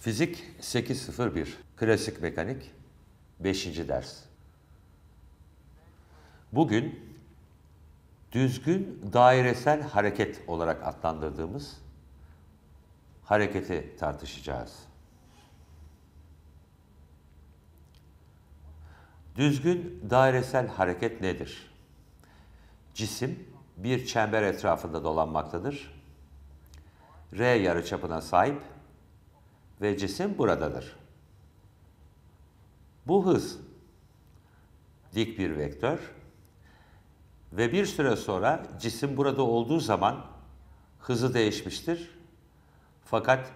Fizik 801, klasik mekanik 5. ders. Bugün düzgün dairesel hareket olarak adlandırdığımız hareketi tartışacağız. Düzgün dairesel hareket nedir? Cisim bir çember etrafında dolanmaktadır. R yarıçapına sahip ve cisim buradadır. Bu hız dik bir vektör ve bir süre sonra cisim burada olduğu zaman hızı değişmiştir. Fakat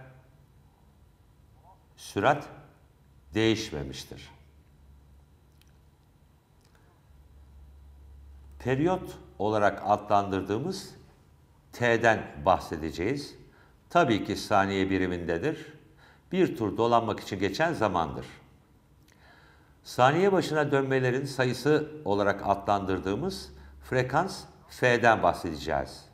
sürat değişmemiştir. Periyot olarak adlandırdığımız T'den bahsedeceğiz. Tabii ki saniye birimindedir bir tur dolanmak için geçen zamandır. Saniye başına dönmelerin sayısı olarak adlandırdığımız frekans F'den bahsedeceğiz.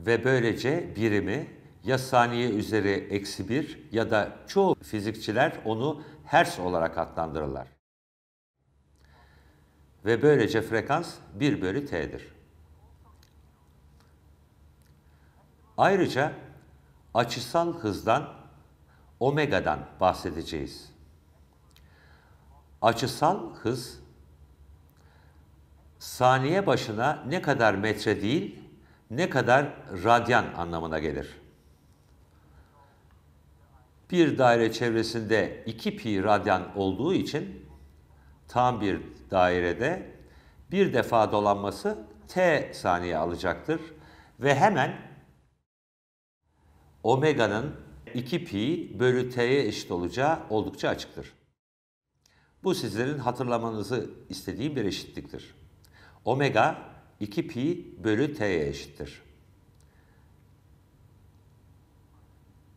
Ve böylece birimi ya saniye üzeri eksi bir ya da çoğu fizikçiler onu hertz olarak adlandırırlar. Ve böylece frekans 1 bölü t'dir. Ayrıca açısal hızdan omega'dan bahsedeceğiz. Açısal hız saniye başına ne kadar metre değil, ne kadar radyan anlamına gelir. Bir daire çevresinde 2 pi radyan olduğu için tam bir dairede bir defa dolanması t saniye alacaktır ve hemen omega'nın 2 pi bölü t'ye eşit olacağı oldukça açıktır. Bu sizlerin hatırlamanızı istediğim bir eşitliktir. Omega 2 pi bölü t'ye eşittir.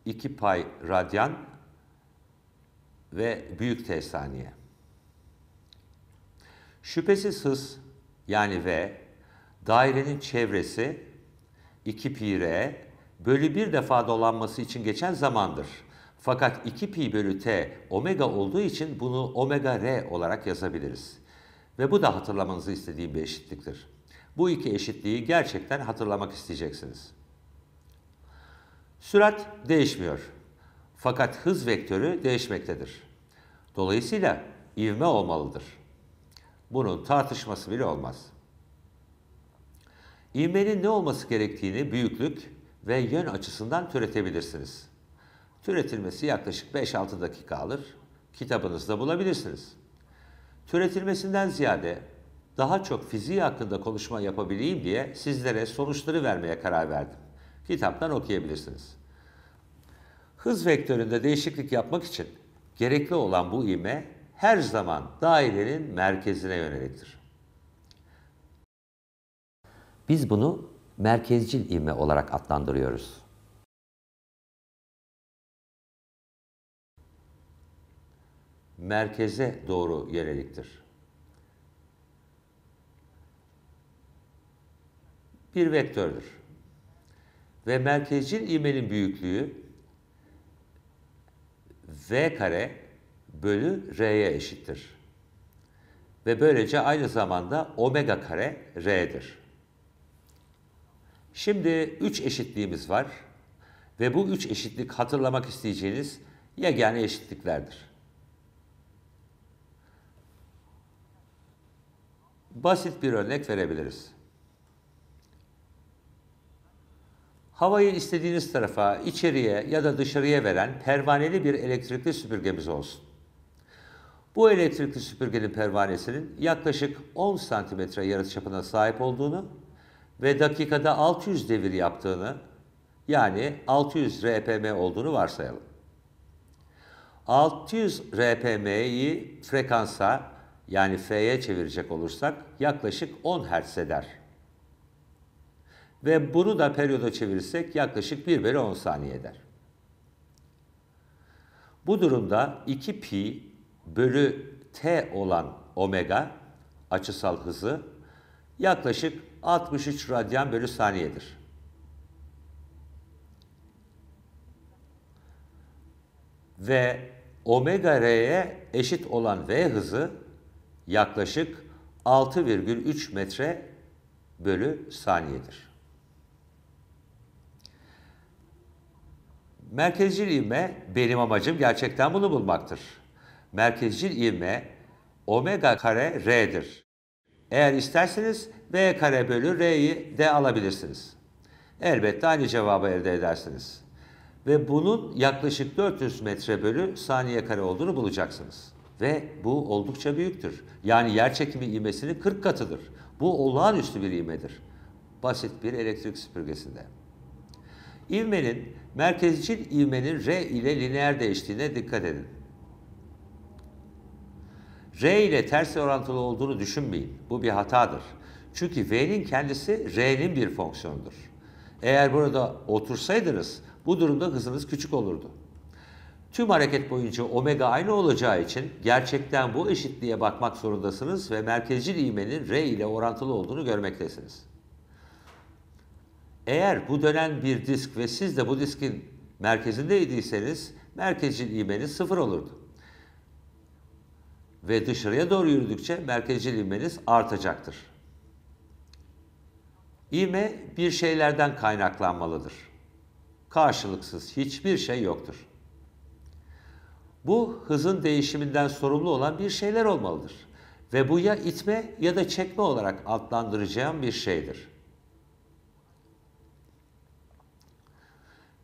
2 pi radyan ve büyük t saniye. Şüphesiz hız yani v dairenin çevresi 2 pi r bölü bir defa dolanması için geçen zamandır. Fakat 2 pi bölü t omega olduğu için bunu omega r olarak yazabiliriz. Ve bu da hatırlamanızı istediğim bir eşitliktir. Bu iki eşitliği gerçekten hatırlamak isteyeceksiniz. Sürat değişmiyor. Fakat hız vektörü değişmektedir. Dolayısıyla ivme olmalıdır. Bunun tartışması bile olmaz. İvmenin ne olması gerektiğini büyüklük, ve yön açısından türetebilirsiniz. Türetilmesi yaklaşık 5-6 dakika alır. Kitabınızda bulabilirsiniz. Türetilmesinden ziyade daha çok fiziği hakkında konuşma yapabileyim diye sizlere sonuçları vermeye karar verdim. Kitaptan okuyabilirsiniz. Hız vektöründe değişiklik yapmak için gerekli olan bu ivme her zaman dairenin merkezine yöneliktir. Biz bunu merkezcil ivme olarak adlandırıyoruz. Merkeze doğru yöneliktir. Bir vektördür. Ve merkezcil ivmenin büyüklüğü v kare bölü r'ye eşittir. Ve böylece aynı zamanda omega kare r'dir. Şimdi üç eşitliğimiz var ve bu üç eşitlik hatırlamak isteyeceğiniz yegane eşitliklerdir. Basit bir örnek verebiliriz. Havayı istediğiniz tarafa, içeriye ya da dışarıya veren pervaneli bir elektrikli süpürgemiz olsun. Bu elektrikli süpürgenin pervanesinin yaklaşık 10 santimetre yarıçapına sahip olduğunu ve dakikada 600 devir yaptığını yani 600 RPM olduğunu varsayalım. 600 RPM'yi frekansa yani F'ye çevirecek olursak yaklaşık 10 Hz eder. Ve bunu da periyoda çevirirsek yaklaşık 1 bölü 10 saniye eder. Bu durumda 2 pi bölü t olan omega açısal hızı yaklaşık 63 radyan bölü saniyedir. Ve omega r'ye eşit olan v hızı yaklaşık 6,3 metre bölü saniyedir. Merkezcil ivme benim amacım gerçekten bunu bulmaktır. Merkezcil ivme omega kare r'dir. Eğer isterseniz b kare bölü r'yi de alabilirsiniz. Elbette aynı cevabı elde edersiniz. Ve bunun yaklaşık 400 metre bölü saniye kare olduğunu bulacaksınız. Ve bu oldukça büyüktür. Yani yer çekimi ivmesinin 40 katıdır. Bu olağanüstü bir ivmedir. Basit bir elektrik süpürgesinde. İvmenin, merkezcil ivmenin R ile lineer değiştiğine dikkat edin. R ile ters orantılı olduğunu düşünmeyin. Bu bir hatadır. Çünkü V'nin kendisi R'nin bir fonksiyonudur. Eğer burada otursaydınız bu durumda hızınız küçük olurdu. Tüm hareket boyunca omega aynı olacağı için gerçekten bu eşitliğe bakmak zorundasınız ve merkezcil ivmenin R ile orantılı olduğunu görmektesiniz. Eğer bu dönen bir disk ve siz de bu diskin merkezindeydiyseniz merkezcil ivmeniz sıfır olurdu ve dışarıya doğru yürüdükçe merkezcil ivmeniz artacaktır. İvme bir şeylerden kaynaklanmalıdır. Karşılıksız hiçbir şey yoktur. Bu hızın değişiminden sorumlu olan bir şeyler olmalıdır. Ve bu ya itme ya da çekme olarak adlandıracağım bir şeydir.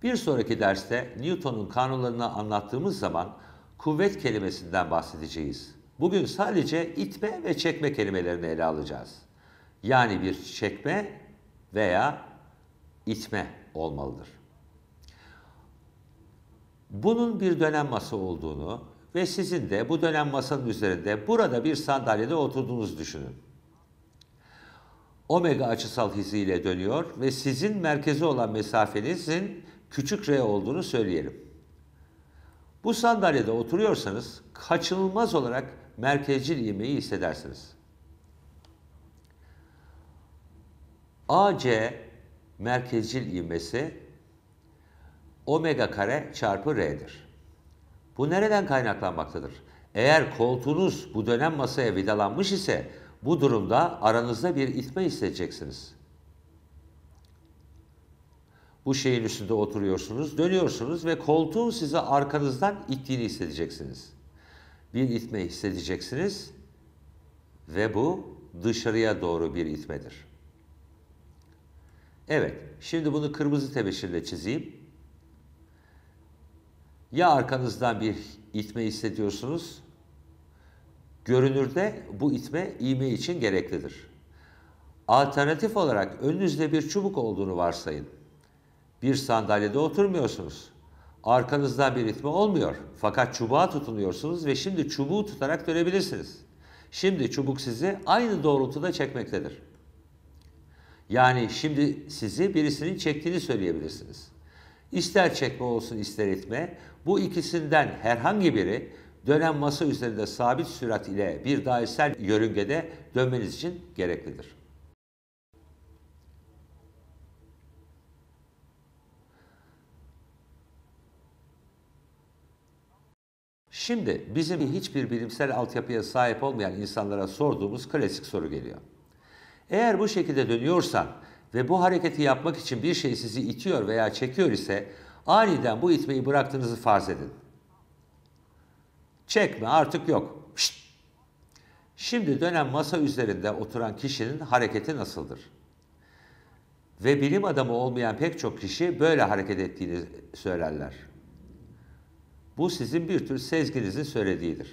Bir sonraki derste Newton'un kanunlarını anlattığımız zaman kuvvet kelimesinden bahsedeceğiz. Bugün sadece itme ve çekme kelimelerini ele alacağız. Yani bir çekme veya itme olmalıdır. Bunun bir dönem masa olduğunu ve sizin de bu dönem masanın üzerinde burada bir sandalyede oturduğunuzu düşünün. Omega açısal hiziyle dönüyor ve sizin merkezi olan mesafenizin küçük r olduğunu söyleyelim. Bu sandalyede oturuyorsanız kaçınılmaz olarak merkezcil yemeği hissedersiniz. AC merkezcil ivmesi omega kare çarpı R'dir. Bu nereden kaynaklanmaktadır? Eğer koltuğunuz bu dönem masaya vidalanmış ise bu durumda aranızda bir itme hissedeceksiniz. Bu şeyin üstünde oturuyorsunuz, dönüyorsunuz ve koltuğun sizi arkanızdan ittiğini hissedeceksiniz bir itme hissedeceksiniz ve bu dışarıya doğru bir itmedir. Evet, şimdi bunu kırmızı tebeşirle çizeyim. Ya arkanızdan bir itme hissediyorsunuz. Görünürde bu itme iğme için gereklidir. Alternatif olarak önünüzde bir çubuk olduğunu varsayın. Bir sandalyede oturmuyorsunuz. Arkanızdan bir ritme olmuyor. Fakat çubuğa tutunuyorsunuz ve şimdi çubuğu tutarak dönebilirsiniz. Şimdi çubuk sizi aynı doğrultuda çekmektedir. Yani şimdi sizi birisinin çektiğini söyleyebilirsiniz. İster çekme olsun ister itme, bu ikisinden herhangi biri dönen masa üzerinde sabit sürat ile bir dairesel yörüngede dönmeniz için gereklidir. Şimdi bizim hiçbir bilimsel altyapıya sahip olmayan insanlara sorduğumuz klasik soru geliyor. Eğer bu şekilde dönüyorsan ve bu hareketi yapmak için bir şey sizi itiyor veya çekiyor ise aniden bu itmeyi bıraktığınızı farz edin. Çekme artık yok. Şşt. Şimdi dönen masa üzerinde oturan kişinin hareketi nasıldır? Ve bilim adamı olmayan pek çok kişi böyle hareket ettiğini söylerler. Bu sizin bir tür sezginizin söylediğidir.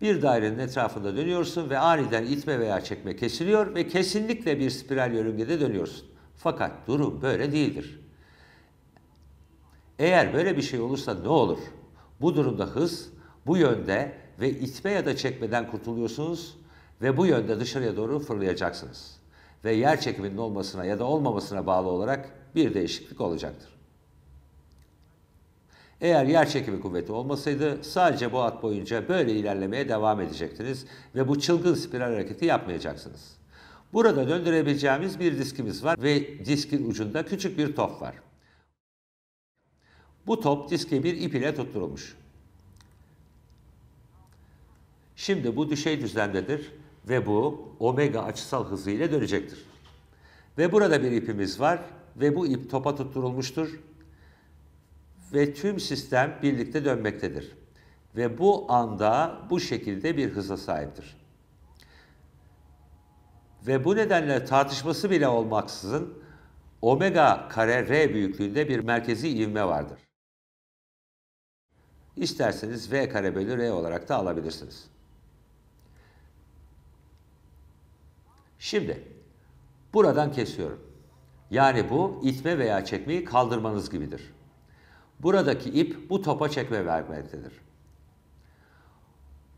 Bir dairenin etrafında dönüyorsun ve aniden itme veya çekme kesiliyor ve kesinlikle bir spiral yörüngede dönüyorsun. Fakat durum böyle değildir. Eğer böyle bir şey olursa ne olur? Bu durumda hız bu yönde ve itme ya da çekmeden kurtuluyorsunuz ve bu yönde dışarıya doğru fırlayacaksınız. Ve yer çekiminin olmasına ya da olmamasına bağlı olarak bir değişiklik olacaktır. Eğer yer çekimi kuvveti olmasaydı sadece bu at boyunca böyle ilerlemeye devam edecektiniz ve bu çılgın spiral hareketi yapmayacaksınız. Burada döndürebileceğimiz bir diskimiz var ve diskin ucunda küçük bir top var. Bu top diske bir ip ile tutturulmuş. Şimdi bu düşey düzlemdedir ve bu omega açısal hızı ile dönecektir. Ve burada bir ipimiz var ve bu ip topa tutturulmuştur ve tüm sistem birlikte dönmektedir. Ve bu anda bu şekilde bir hıza sahiptir. Ve bu nedenle tartışması bile olmaksızın omega kare r büyüklüğünde bir merkezi ivme vardır. İsterseniz v kare bölü r olarak da alabilirsiniz. Şimdi buradan kesiyorum. Yani bu itme veya çekmeyi kaldırmanız gibidir. Buradaki ip bu topa çekme vermektedir.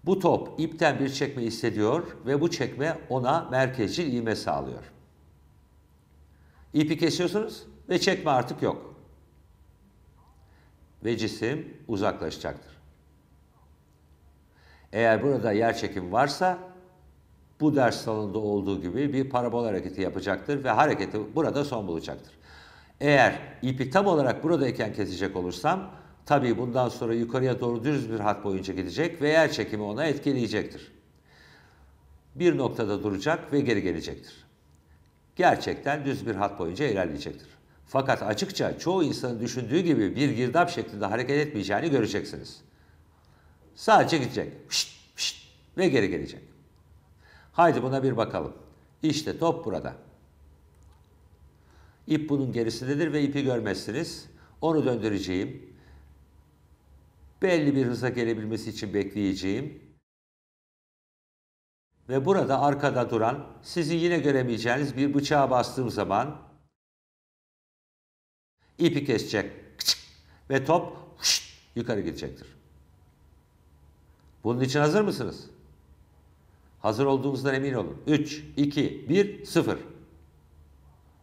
Bu top ipten bir çekme istediyor ve bu çekme ona merkezcil ivme sağlıyor. İpi kesiyorsunuz ve çekme artık yok. Ve cisim uzaklaşacaktır. Eğer burada yer çekim varsa bu ders salonunda olduğu gibi bir parabol hareketi yapacaktır ve hareketi burada son bulacaktır. Eğer ipi tam olarak buradayken kesecek olursam tabii bundan sonra yukarıya doğru düz bir hat boyunca gidecek ve yer çekimi ona etkileyecektir. Bir noktada duracak ve geri gelecektir. Gerçekten düz bir hat boyunca ilerleyecektir. Fakat açıkça çoğu insanın düşündüğü gibi bir girdap şeklinde hareket etmeyeceğini göreceksiniz. Sadece gidecek şşt, şşt, ve geri gelecek. Haydi buna bir bakalım. İşte top burada. İp bunun gerisindedir ve ipi görmezsiniz. Onu döndüreceğim. Belli bir hıza gelebilmesi için bekleyeceğim. Ve burada arkada duran, sizi yine göremeyeceğiniz bir bıçağa bastığım zaman ipi kesecek ve top yukarı gidecektir. Bunun için hazır mısınız? Hazır olduğunuzdan emin olun. 3, 2, 1, 0.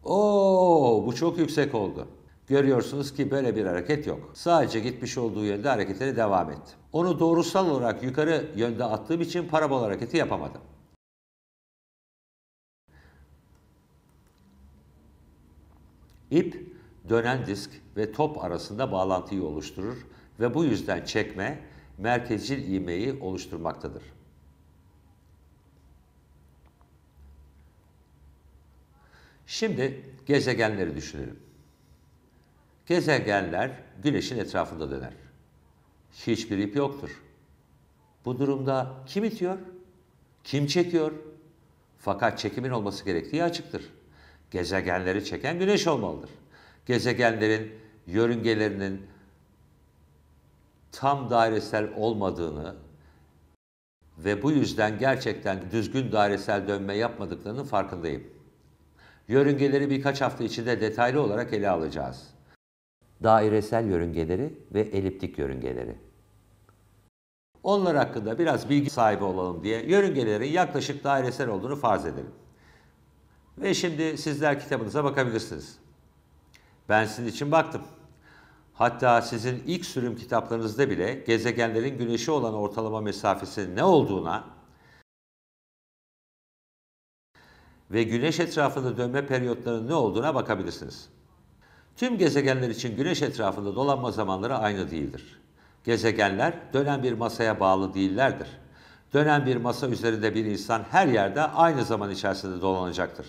Oo bu çok yüksek oldu. Görüyorsunuz ki böyle bir hareket yok. Sadece gitmiş olduğu yönde hareketleri devam etti. Onu doğrusal olarak yukarı yönde attığım için parabol hareketi yapamadım. İp dönen disk ve top arasında bağlantıyı oluşturur ve bu yüzden çekme merkezcil iğmeyi oluşturmaktadır. Şimdi gezegenleri düşünelim. Gezegenler güneşin etrafında döner. Hiçbir ip yoktur. Bu durumda kim itiyor? Kim çekiyor? Fakat çekimin olması gerektiği açıktır. Gezegenleri çeken güneş olmalıdır. Gezegenlerin yörüngelerinin tam dairesel olmadığını ve bu yüzden gerçekten düzgün dairesel dönme yapmadıklarının farkındayım. Yörüngeleri birkaç hafta içinde detaylı olarak ele alacağız. Dairesel yörüngeleri ve eliptik yörüngeleri. Onlar hakkında biraz bilgi sahibi olalım diye yörüngelerin yaklaşık dairesel olduğunu farz edelim. Ve şimdi sizler kitabınıza bakabilirsiniz. Ben sizin için baktım. Hatta sizin ilk sürüm kitaplarınızda bile gezegenlerin Güneşi olan ortalama mesafesinin ne olduğuna ve güneş etrafında dönme periyotlarının ne olduğuna bakabilirsiniz. Tüm gezegenler için güneş etrafında dolanma zamanları aynı değildir. Gezegenler dönen bir masaya bağlı değillerdir. Dönen bir masa üzerinde bir insan her yerde aynı zaman içerisinde dolanacaktır.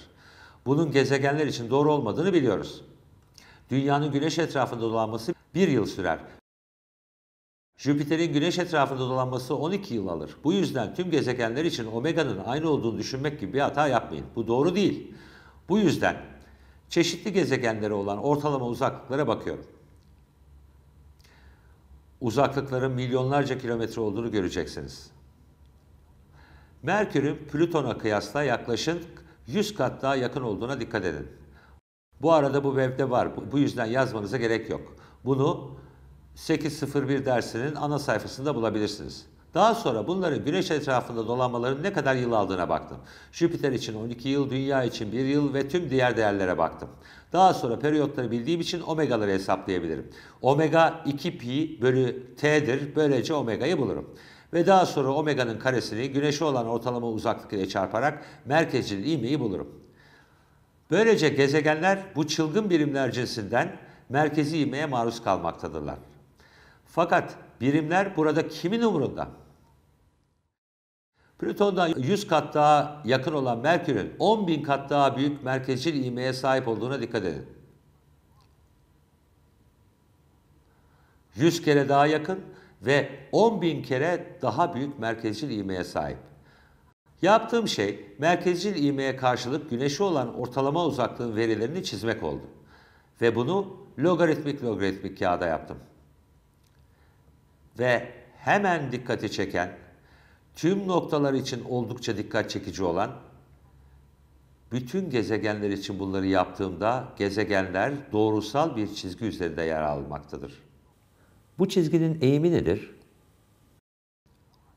Bunun gezegenler için doğru olmadığını biliyoruz. Dünyanın güneş etrafında dolanması bir yıl sürer Jüpiter'in güneş etrafında dolanması 12 yıl alır. Bu yüzden tüm gezegenler için omega'nın aynı olduğunu düşünmek gibi bir hata yapmayın. Bu doğru değil. Bu yüzden çeşitli gezegenlere olan ortalama uzaklıklara bakıyorum. Uzaklıkların milyonlarca kilometre olduğunu göreceksiniz. Merkür'ün Plüton'a kıyasla yaklaşık 100 kat daha yakın olduğuna dikkat edin. Bu arada bu webde var. Bu yüzden yazmanıza gerek yok. Bunu 801 dersinin ana sayfasında bulabilirsiniz. Daha sonra bunların güneş etrafında dolanmaların ne kadar yıl aldığına baktım. Jüpiter için 12 yıl, Dünya için 1 yıl ve tüm diğer değerlere baktım. Daha sonra periyotları bildiğim için omegaları hesaplayabilirim. Omega 2 pi bölü t'dir. Böylece omegayı bulurum. Ve daha sonra omeganın karesini güneşe olan ortalama uzaklık ile çarparak merkezcil ivmeyi bulurum. Böylece gezegenler bu çılgın birimler cinsinden merkezi ivmeye maruz kalmaktadırlar. Fakat birimler burada kimin umurunda? Plüton'dan 100 kat daha yakın olan Merkür'ün 10 bin kat daha büyük merkezcil ivmeye sahip olduğuna dikkat edin. 100 kere daha yakın ve 10 bin kere daha büyük merkezcil ivmeye sahip. Yaptığım şey merkezcil ivmeye karşılık Güneşi olan ortalama uzaklığın verilerini çizmek oldu. Ve bunu logaritmik logaritmik kağıda yaptım ve hemen dikkati çeken, tüm noktalar için oldukça dikkat çekici olan, bütün gezegenler için bunları yaptığımda gezegenler doğrusal bir çizgi üzerinde yer almaktadır. Bu çizginin eğimi nedir?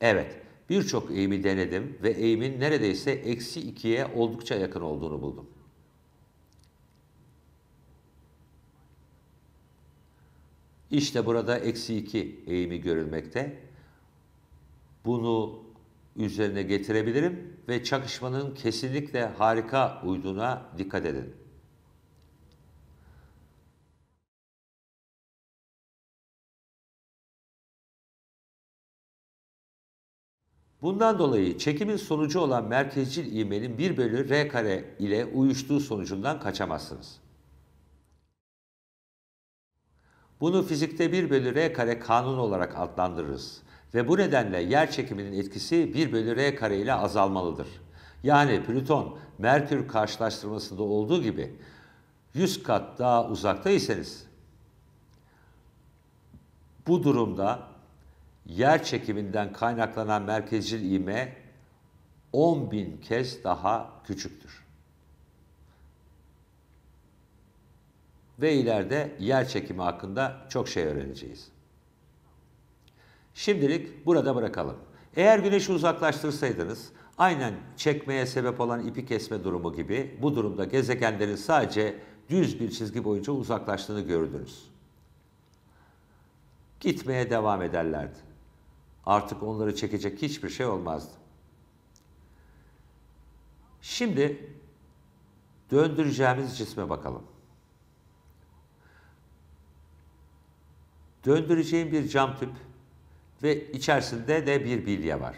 Evet, birçok eğimi denedim ve eğimin neredeyse eksi ikiye oldukça yakın olduğunu buldum. İşte burada eksi 2 eğimi görülmekte. Bunu üzerine getirebilirim ve çakışmanın kesinlikle harika uyduğuna dikkat edin. Bundan dolayı çekimin sonucu olan merkezcil ivmenin 1 bölü r kare ile uyuştuğu sonucundan kaçamazsınız. Bunu fizikte 1 bölü r kare kanun olarak adlandırırız. Ve bu nedenle yer çekiminin etkisi 1 bölü r kare ile azalmalıdır. Yani Plüton, Merkür karşılaştırmasında olduğu gibi 100 kat daha uzakta iseniz bu durumda yer çekiminden kaynaklanan merkezcil ivme bin kez daha küçüktür. ve ileride yer çekimi hakkında çok şey öğreneceğiz. Şimdilik burada bırakalım. Eğer güneşi uzaklaştırsaydınız, aynen çekmeye sebep olan ipi kesme durumu gibi bu durumda gezegenlerin sadece düz bir çizgi boyunca uzaklaştığını görürdünüz. Gitmeye devam ederlerdi. Artık onları çekecek hiçbir şey olmazdı. Şimdi döndüreceğimiz cisme bakalım. Döndüreceğim bir cam tüp ve içerisinde de bir bilye var.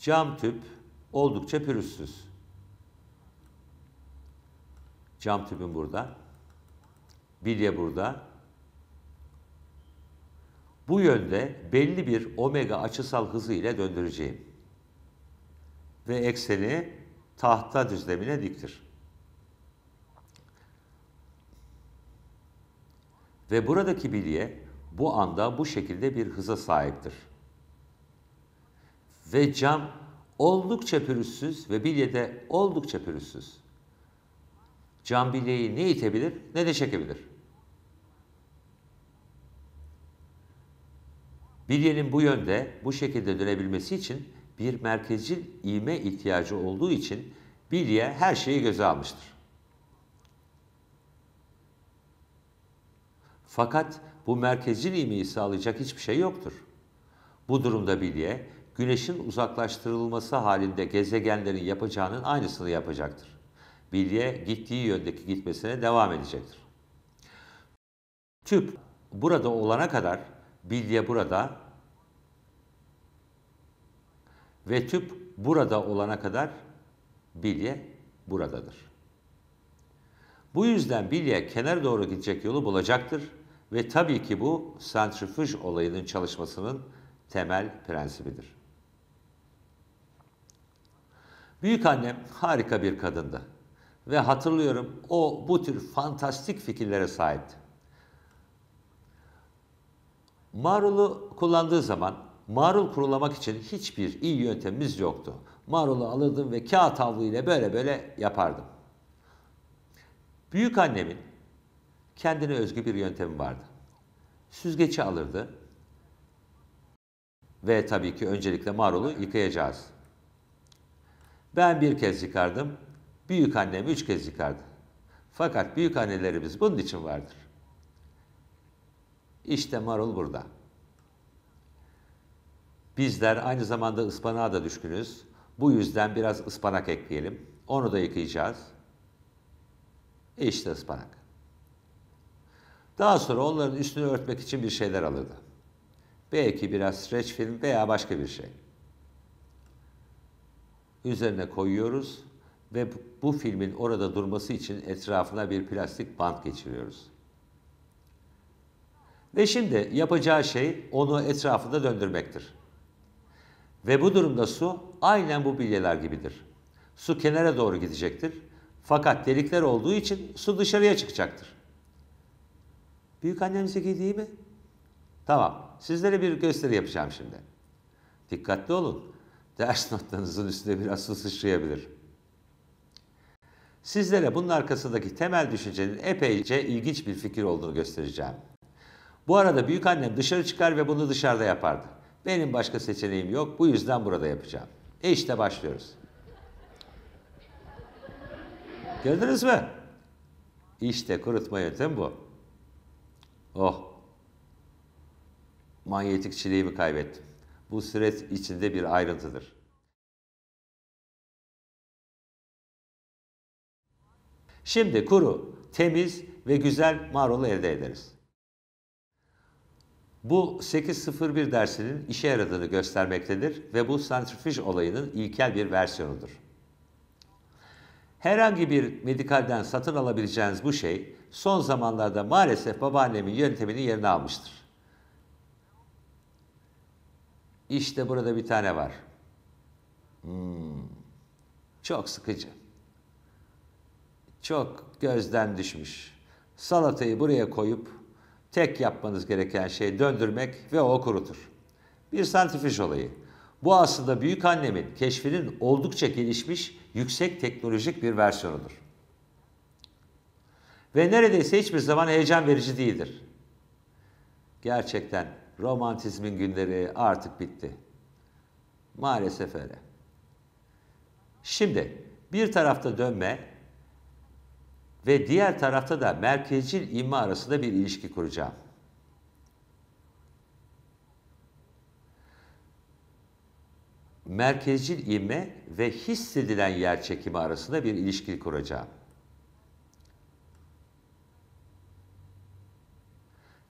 Cam tüp oldukça pürüzsüz. Cam tüpüm burada. Bilye burada. Bu yönde belli bir omega açısal hızı ile döndüreceğim. Ve ekseni tahta düzlemine diktir. Ve buradaki bilye bu anda bu şekilde bir hıza sahiptir. Ve cam oldukça pürüzsüz ve bilye de oldukça pürüzsüz. Cam bilyeyi ne itebilir ne de çekebilir. Bilyenin bu yönde, bu şekilde dönebilmesi için bir merkezcil iğme ihtiyacı olduğu için bilye her şeyi göze almıştır. Fakat bu merkezin ivmeyi sağlayacak hiçbir şey yoktur. Bu durumda bilye, güneşin uzaklaştırılması halinde gezegenlerin yapacağının aynısını yapacaktır. Bilye gittiği yöndeki gitmesine devam edecektir. Tüp burada olana kadar bilye burada ve tüp burada olana kadar bilye buradadır. Bu yüzden bilye kenar doğru gidecek yolu bulacaktır ve tabii ki bu santrifüj olayının çalışmasının temel prensibidir. Büyük annem harika bir kadındı. Ve hatırlıyorum o bu tür fantastik fikirlere sahipti. Marulu kullandığı zaman marul kurulamak için hiçbir iyi yöntemimiz yoktu. Marulu alırdım ve kağıt havlu ile böyle böyle yapardım. Büyük annemin kendine özgü bir yöntemi vardı. Süzgeci alırdı ve tabii ki öncelikle marulu yıkayacağız. Ben bir kez yıkardım, büyük annem üç kez yıkardı. Fakat büyük annelerimiz bunun için vardır. İşte marul burada. Bizler aynı zamanda ıspanağa da düşkünüz. Bu yüzden biraz ıspanak ekleyelim. Onu da yıkayacağız. İşte ıspanak. Daha sonra onların üstünü örtmek için bir şeyler alırdı. Belki biraz streç film veya başka bir şey. Üzerine koyuyoruz ve bu filmin orada durması için etrafına bir plastik bant geçiriyoruz. Ve şimdi yapacağı şey onu etrafında döndürmektir. Ve bu durumda su aynen bu bilyeler gibidir. Su kenara doğru gidecektir. Fakat delikler olduğu için su dışarıya çıkacaktır. Büyük annem zeki değil mi? Tamam. Sizlere bir gösteri yapacağım şimdi. Dikkatli olun. Ders notlarınızın üstüne biraz su sıçrayabilir. Sizlere bunun arkasındaki temel düşüncenin epeyce ilginç bir fikir olduğunu göstereceğim. Bu arada büyük annem dışarı çıkar ve bunu dışarıda yapardı. Benim başka seçeneğim yok. Bu yüzden burada yapacağım. E işte başlıyoruz. Gördünüz mü? İşte kurutma yöntemi bu. Oh, manyetik çileğimi kaybettim. Bu süreç içinde bir ayrıntıdır. Şimdi kuru, temiz ve güzel marulu elde ederiz. Bu 801 dersinin işe yaradığını göstermektedir ve bu santrifüj olayının ilkel bir versiyonudur. Herhangi bir medikalden satın alabileceğiniz bu şey son zamanlarda maalesef babaannemin yöntemini yerine almıştır. İşte burada bir tane var. Hmm. Çok sıkıcı. Çok gözden düşmüş. Salatayı buraya koyup tek yapmanız gereken şey döndürmek ve o kurutur. Bir santrifüj olayı. Bu aslında büyük annemin keşfinin oldukça gelişmiş yüksek teknolojik bir versiyonudur ve neredeyse hiçbir zaman heyecan verici değildir. Gerçekten romantizmin günleri artık bitti. Maalesef öyle. Şimdi bir tarafta dönme ve diğer tarafta da merkezcil inme arasında bir ilişki kuracağım. merkezcil ivme ve hissedilen yer çekimi arasında bir ilişki kuracağım.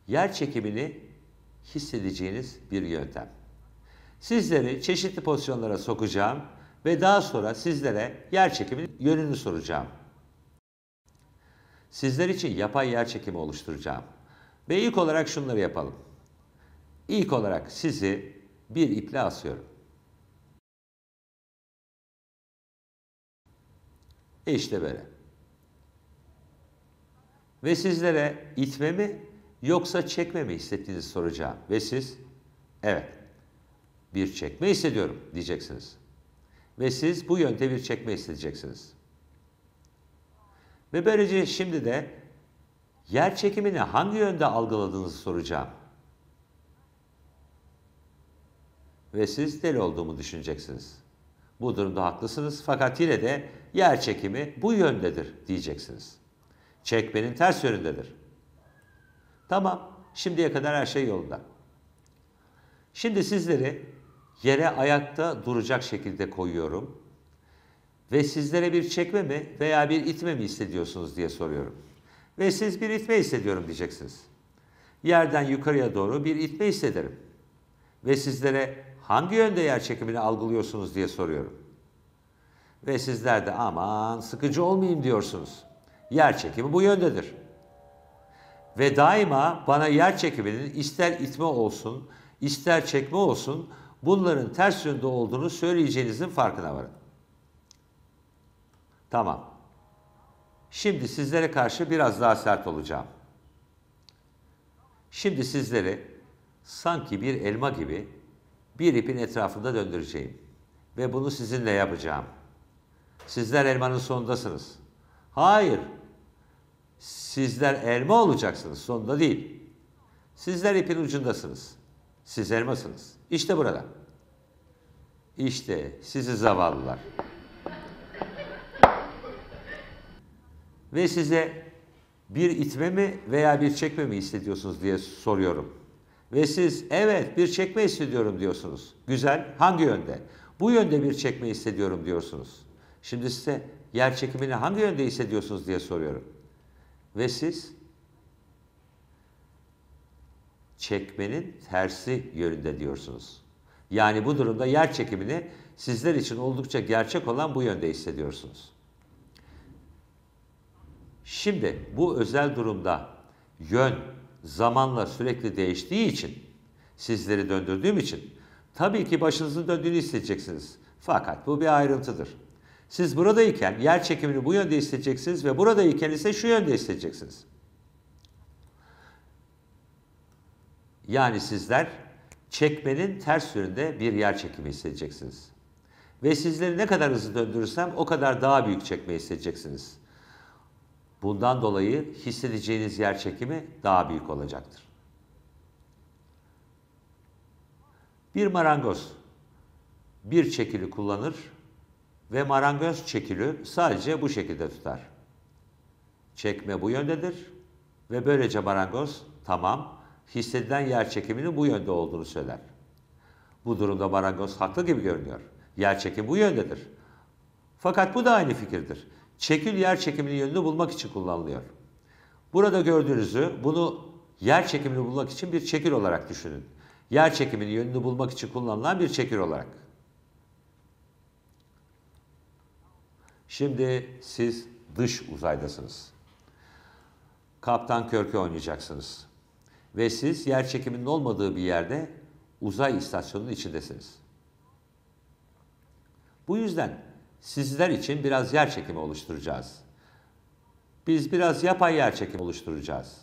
yer çekimini hissedeceğiniz bir yöntem. Sizleri çeşitli pozisyonlara sokacağım ve daha sonra sizlere yer çekiminin yönünü soracağım. Sizler için yapay yer çekimi oluşturacağım. Ve ilk olarak şunları yapalım. İlk olarak sizi bir iple asıyorum. İşte böyle. Ve sizlere itmemi yoksa çekme mi hissettiğinizi soracağım. Ve siz evet bir çekme hissediyorum diyeceksiniz. Ve siz bu yönde bir çekme hissedeceksiniz. Ve böylece şimdi de yer çekimini hangi yönde algıladığınızı soracağım. Ve siz deli olduğumu düşüneceksiniz. Bu durumda haklısınız fakat yine de yer çekimi bu yöndedir diyeceksiniz. Çekmenin ters yönündedir. Tamam, şimdiye kadar her şey yolunda. Şimdi sizleri yere ayakta duracak şekilde koyuyorum. Ve sizlere bir çekme mi veya bir itme mi hissediyorsunuz diye soruyorum. Ve siz bir itme hissediyorum diyeceksiniz. Yerden yukarıya doğru bir itme hissederim. Ve sizlere hangi yönde yer çekimini algılıyorsunuz diye soruyorum. Ve sizler de aman sıkıcı olmayayım diyorsunuz. Yer çekimi bu yöndedir. Ve daima bana yer çekiminin ister itme olsun, ister çekme olsun bunların ters yönde olduğunu söyleyeceğinizin farkına varın. Tamam. Şimdi sizlere karşı biraz daha sert olacağım. Şimdi sizleri sanki bir elma gibi bir ipin etrafında döndüreceğim. Ve bunu sizinle yapacağım. Sizler elmanın sonundasınız. Hayır, Sizler elma olacaksınız sonunda değil. Sizler ipin ucundasınız. Siz elmasınız. İşte burada. İşte sizi zavallılar. Ve size bir itme mi veya bir çekme mi hissediyorsunuz diye soruyorum. Ve siz evet bir çekme hissediyorum diyorsunuz. Güzel. Hangi yönde? Bu yönde bir çekme hissediyorum diyorsunuz. Şimdi size yer çekimini hangi yönde hissediyorsunuz diye soruyorum. Ve siz çekmenin tersi yönünde diyorsunuz. Yani bu durumda yer çekimini sizler için oldukça gerçek olan bu yönde hissediyorsunuz. Şimdi bu özel durumda yön zamanla sürekli değiştiği için, sizleri döndürdüğüm için tabii ki başınızın döndüğünü hissedeceksiniz. Fakat bu bir ayrıntıdır. Siz buradayken yer çekimini bu yönde hissedeceksiniz ve buradayken ise şu yönde hissedeceksiniz. Yani sizler çekmenin ters yönünde bir yer çekimi hissedeceksiniz. Ve sizleri ne kadar hızlı döndürürsem o kadar daha büyük çekme hissedeceksiniz. Bundan dolayı hissedeceğiniz yer çekimi daha büyük olacaktır. Bir marangoz bir çekili kullanır ve marangoz çekili sadece bu şekilde tutar. Çekme bu yöndedir ve böylece marangoz tamam hissedilen yer çekiminin bu yönde olduğunu söyler. Bu durumda marangoz haklı gibi görünüyor. Yer çekim bu yöndedir. Fakat bu da aynı fikirdir. Çekil yer çekiminin yönünü bulmak için kullanılıyor. Burada gördüğünüzü bunu yer çekimini bulmak için bir çekil olarak düşünün. Yer çekiminin yönünü bulmak için kullanılan bir çekil olarak. Şimdi siz dış uzaydasınız. Kaptan Körk'ü oynayacaksınız. Ve siz yer çekiminin olmadığı bir yerde uzay istasyonunun içindesiniz. Bu yüzden sizler için biraz yer çekimi oluşturacağız. Biz biraz yapay yer çekimi oluşturacağız.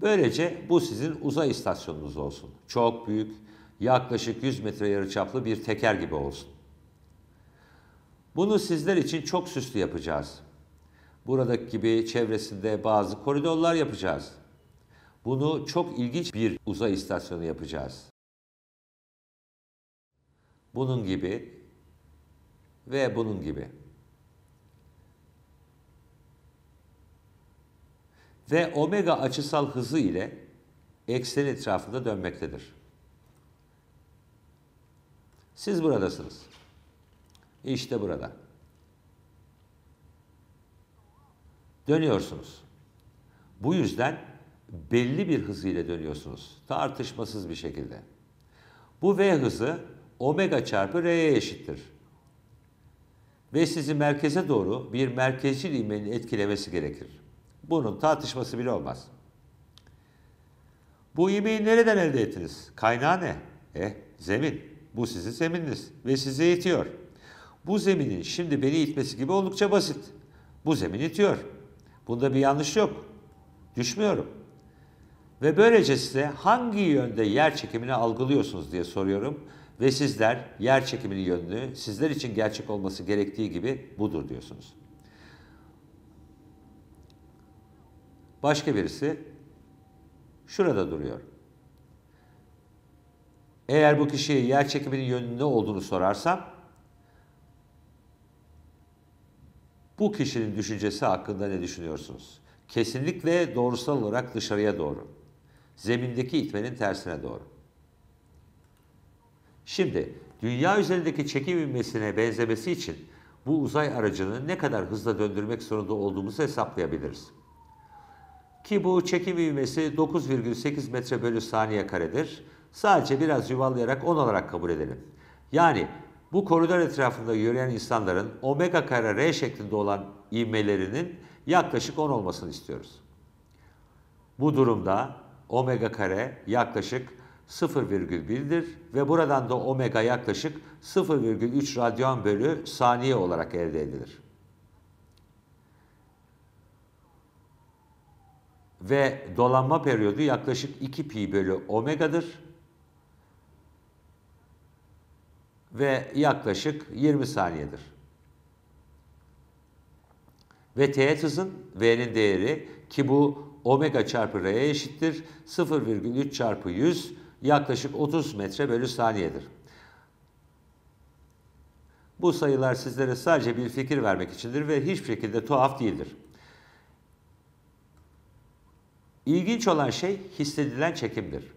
Böylece bu sizin uzay istasyonunuz olsun. Çok büyük, yaklaşık 100 metre yarıçaplı bir teker gibi olsun. Bunu sizler için çok süslü yapacağız. Buradaki gibi çevresinde bazı koridorlar yapacağız. Bunu çok ilginç bir uzay istasyonu yapacağız. Bunun gibi ve bunun gibi. Ve omega açısal hızı ile eksen etrafında dönmektedir. Siz buradasınız. İşte burada. Dönüyorsunuz. Bu yüzden belli bir hız ile dönüyorsunuz. Tartışmasız bir şekilde. Bu V hızı omega çarpı R'ye eşittir. Ve sizi merkeze doğru bir merkezcil ivmenin etkilemesi gerekir. Bunun tartışması bile olmaz. Bu ivmeyi nereden elde ettiniz? Kaynağı ne? E, zemin. Bu sizin zemininiz ve sizi itiyor bu zeminin şimdi beni itmesi gibi oldukça basit. Bu zemin itiyor. Bunda bir yanlış yok. Düşmüyorum. Ve böylece size hangi yönde yer çekimini algılıyorsunuz diye soruyorum. Ve sizler yer çekiminin yönünü sizler için gerçek olması gerektiği gibi budur diyorsunuz. Başka birisi şurada duruyor. Eğer bu kişiye yer çekiminin yönünün ne olduğunu sorarsam Bu kişinin düşüncesi hakkında ne düşünüyorsunuz? Kesinlikle doğrusal olarak dışarıya doğru. Zemindeki itmenin tersine doğru. Şimdi dünya üzerindeki çekim ivmesine benzemesi için bu uzay aracını ne kadar hızla döndürmek zorunda olduğumuzu hesaplayabiliriz. Ki bu çekim ivmesi 9,8 metre bölü saniye karedir. Sadece biraz yuvarlayarak 10 olarak kabul edelim. Yani bu koridor etrafında yürüyen insanların omega kare R şeklinde olan ivmelerinin yaklaşık 10 olmasını istiyoruz. Bu durumda omega kare yaklaşık 0,1'dir ve buradan da omega yaklaşık 0,3 radyan bölü saniye olarak elde edilir. Ve dolanma periyodu yaklaşık 2 pi bölü omegadır ve yaklaşık 20 saniyedir. Ve teğet hızın V'nin değeri ki bu omega çarpı R'ye eşittir 0,3 çarpı 100 yaklaşık 30 metre bölü saniyedir. Bu sayılar sizlere sadece bir fikir vermek içindir ve hiçbir şekilde tuhaf değildir. İlginç olan şey hissedilen çekimdir.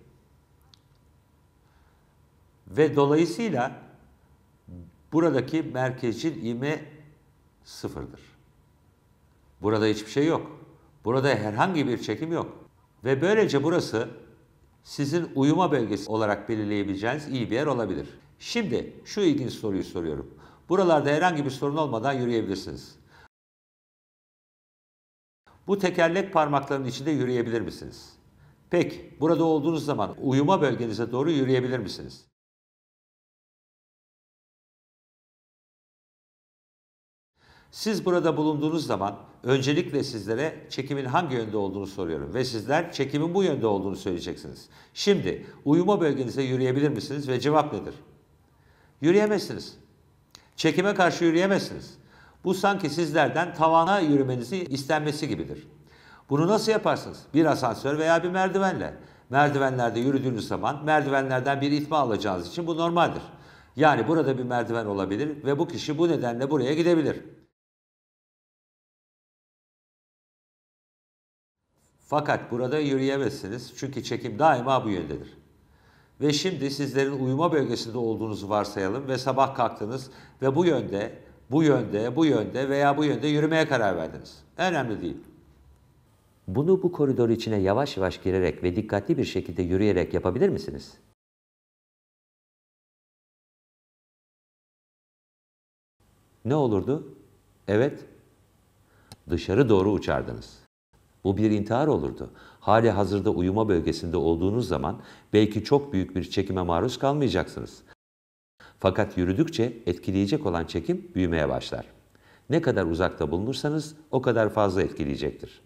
Ve dolayısıyla Buradaki merkezcil ime sıfırdır. Burada hiçbir şey yok. Burada herhangi bir çekim yok. Ve böylece burası sizin uyuma bölgesi olarak belirleyebileceğiniz iyi bir yer olabilir. Şimdi şu ilginç soruyu soruyorum. Buralarda herhangi bir sorun olmadan yürüyebilirsiniz. Bu tekerlek parmaklarının içinde yürüyebilir misiniz? Peki, burada olduğunuz zaman uyuma bölgenize doğru yürüyebilir misiniz? Siz burada bulunduğunuz zaman öncelikle sizlere çekimin hangi yönde olduğunu soruyorum ve sizler çekimin bu yönde olduğunu söyleyeceksiniz. Şimdi uyuma bölgenize yürüyebilir misiniz ve cevap nedir? Yürüyemezsiniz. Çekime karşı yürüyemezsiniz. Bu sanki sizlerden tavana yürümenizi istenmesi gibidir. Bunu nasıl yaparsınız? Bir asansör veya bir merdivenle. Merdivenlerde yürüdüğünüz zaman merdivenlerden bir itme alacağınız için bu normaldir. Yani burada bir merdiven olabilir ve bu kişi bu nedenle buraya gidebilir. Fakat burada yürüyemezsiniz çünkü çekim daima bu yöndedir. Ve şimdi sizlerin uyuma bölgesinde olduğunuzu varsayalım ve sabah kalktınız ve bu yönde, bu yönde, bu yönde veya bu yönde yürümeye karar verdiniz. Önemli değil. Bunu bu koridor içine yavaş yavaş girerek ve dikkatli bir şekilde yürüyerek yapabilir misiniz? Ne olurdu? Evet, dışarı doğru uçardınız. Bu bir intihar olurdu. Hali hazırda uyuma bölgesinde olduğunuz zaman belki çok büyük bir çekime maruz kalmayacaksınız. Fakat yürüdükçe etkileyecek olan çekim büyümeye başlar. Ne kadar uzakta bulunursanız o kadar fazla etkileyecektir.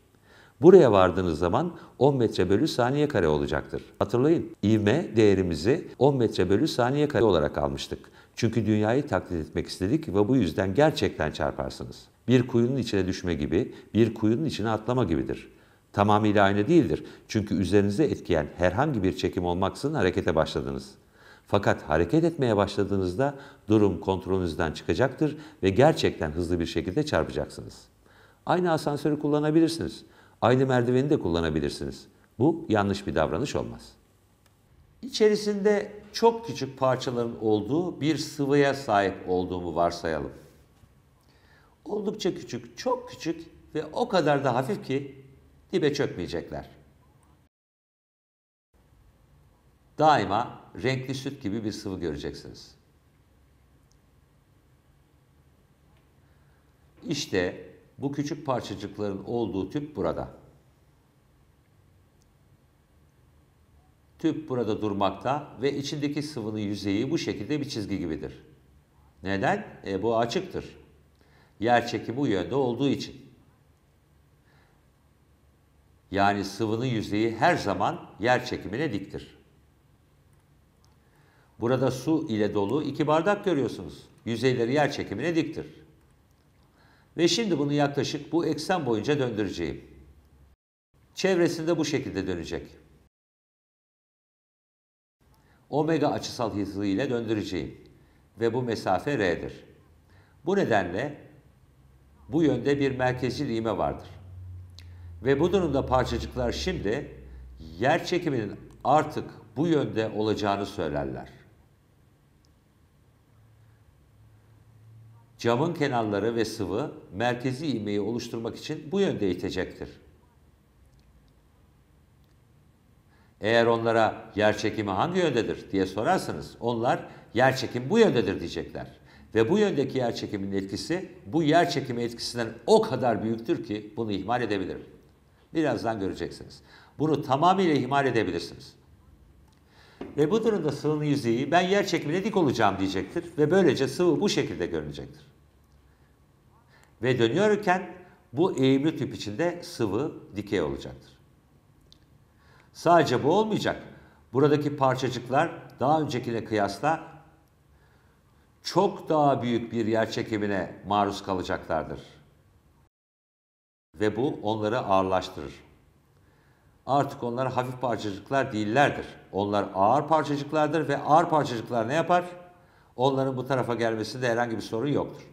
Buraya vardığınız zaman 10 metre bölü saniye kare olacaktır. Hatırlayın, ivme değerimizi 10 metre bölü saniye kare olarak almıştık. Çünkü dünyayı taklit etmek istedik ve bu yüzden gerçekten çarparsınız. Bir kuyunun içine düşme gibi, bir kuyunun içine atlama gibidir. Tamamıyla aynı değildir. Çünkü üzerinize etkiyen herhangi bir çekim olmaksızın harekete başladınız. Fakat hareket etmeye başladığınızda durum kontrolünüzden çıkacaktır ve gerçekten hızlı bir şekilde çarpacaksınız. Aynı asansörü kullanabilirsiniz. Aynı merdiveni de kullanabilirsiniz. Bu yanlış bir davranış olmaz. İçerisinde çok küçük parçaların olduğu bir sıvıya sahip olduğumu varsayalım. Oldukça küçük, çok küçük ve o kadar da hafif ki dibe çökmeyecekler. Daima renkli süt gibi bir sıvı göreceksiniz. İşte bu küçük parçacıkların olduğu tüp burada. Tüp burada durmakta ve içindeki sıvının yüzeyi bu şekilde bir çizgi gibidir. Neden? E, bu açıktır. Yer çekimi bu yönde olduğu için. Yani sıvının yüzeyi her zaman yer çekimine diktir. Burada su ile dolu iki bardak görüyorsunuz. Yüzeyleri yer çekimine diktir. Ve şimdi bunu yaklaşık bu eksen boyunca döndüreceğim. Çevresinde bu şekilde dönecek. Omega açısal hızı ile döndüreceğim. Ve bu mesafe R'dir. Bu nedenle bu yönde bir merkezcil iğme vardır. Ve bu durumda parçacıklar şimdi yer çekiminin artık bu yönde olacağını söylerler. Camın kenarları ve sıvı merkezi ivmeyi oluşturmak için bu yönde itecektir. Eğer onlara yerçekimi hangi yöndedir diye sorarsanız onlar yerçekim bu yöndedir diyecekler. Ve bu yöndeki yerçekimin etkisi bu yerçekimi etkisinden o kadar büyüktür ki bunu ihmal edebilir. Birazdan göreceksiniz. Bunu tamamıyla ihmal edebilirsiniz. Ve bu durumda sıvının yüzeyi ben yer çekimine dik olacağım diyecektir ve böylece sıvı bu şekilde görünecektir ve dönüyorken bu eğimli tüp içinde sıvı dikey olacaktır. Sadece bu olmayacak. Buradaki parçacıklar daha öncekine kıyasla çok daha büyük bir yer çekimine maruz kalacaklardır. Ve bu onları ağırlaştırır. Artık onlar hafif parçacıklar değillerdir. Onlar ağır parçacıklardır ve ağır parçacıklar ne yapar? Onların bu tarafa gelmesinde herhangi bir sorun yoktur.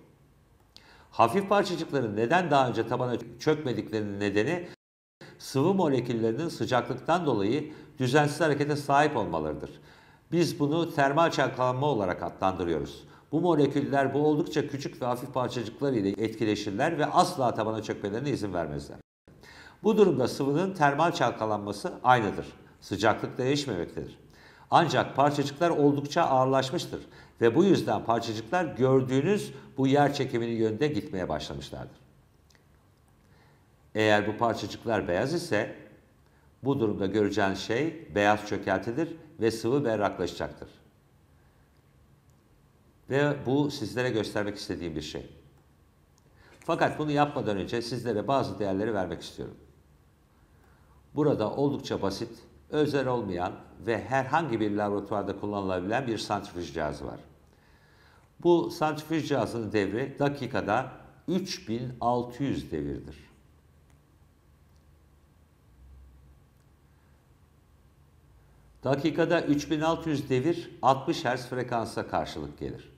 Hafif parçacıkların neden daha önce tabana çökmediklerinin nedeni sıvı moleküllerinin sıcaklıktan dolayı düzensiz harekete sahip olmalarıdır. Biz bunu termal çalkalanma olarak adlandırıyoruz. Bu moleküller bu oldukça küçük ve hafif parçacıklar ile etkileşirler ve asla tabana çökmelerine izin vermezler. Bu durumda sıvının termal çalkalanması aynıdır. Sıcaklık değişmemektedir. Ancak parçacıklar oldukça ağırlaşmıştır ve bu yüzden parçacıklar gördüğünüz bu yer çekiminin yönünde gitmeye başlamışlardır. Eğer bu parçacıklar beyaz ise bu durumda göreceğin şey beyaz çökeltilir ve sıvı berraklaşacaktır. Ve bu sizlere göstermek istediğim bir şey. Fakat bunu yapmadan önce sizlere bazı değerleri vermek istiyorum. Burada oldukça basit, özel olmayan ve herhangi bir laboratuvarda kullanılabilen bir santrifüj cihazı var. Bu santrifüj cihazının devri dakikada 3600 devirdir. Dakikada 3600 devir 60 Hz frekansa karşılık gelir.